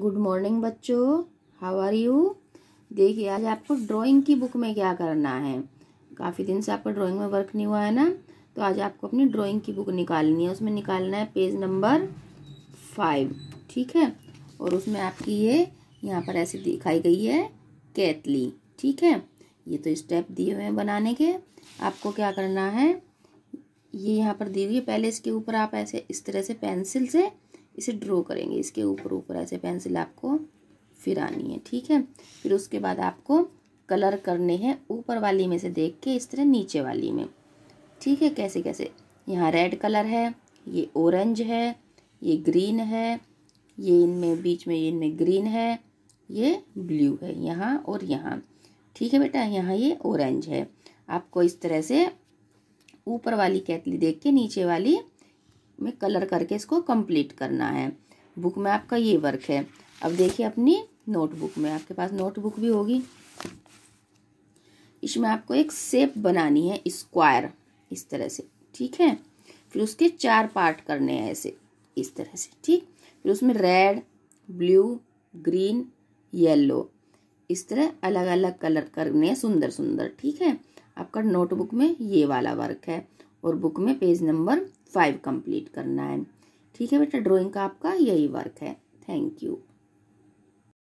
good morning बच्चों how are you देखिए आज आपको ड्राइंग की बुक में क्या करना है काफ़ी दिन से आपका ड्राइंग में वर्क नहीं हुआ है ना तो आज आपको अपनी ड्राइंग की बुक निकालनी है उसमें निकालना है पेज नंबर फाइव ठीक है और उसमें आपकी ये यहाँ पर ऐसे दिखाई गई है कैतली ठीक है ये तो स्टेप दिए हुए हैं बनाने के आपको क्या करना है ये यहाँ पर दी हुई है पहले इसके ऊपर आप ऐसे इस तरह से पेंसिल से इसे ड्रॉ करेंगे इसके ऊपर ऊपर ऐसे पेंसिल आपको फिरानी है ठीक है फिर उसके बाद आपको कलर करने हैं ऊपर वाली में से देख के इस तरह नीचे वाली में ठीक है कैसे कैसे यहाँ रेड कलर है ये ऑरेंज है ये ग्रीन है ये इनमें बीच में ये इनमें ग्रीन है ये ब्लू है यहाँ और यहाँ ठीक है बेटा यहाँ ये ऑरेंज है आपको इस तरह से ऊपर वाली कैतली देख के नीचे वाली में कलर करके इसको कंप्लीट करना है बुक में आपका ये वर्क है अब देखिए अपनी नोटबुक में आपके पास नोटबुक भी होगी इसमें आपको एक सेप बनानी है स्क्वायर इस तरह से ठीक है फिर उसके चार पार्ट करने हैं ऐसे इस तरह से ठीक फिर उसमें रेड ब्लू ग्रीन येलो इस तरह अलग अलग कलर करने हैं सुंदर सुंदर ठीक है आपका नोटबुक में ये वाला वर्क है और बुक में पेज नंबर फाइव कंप्लीट करना है ठीक है बेटा ड्राइंग का आपका यही वर्क है थैंक यू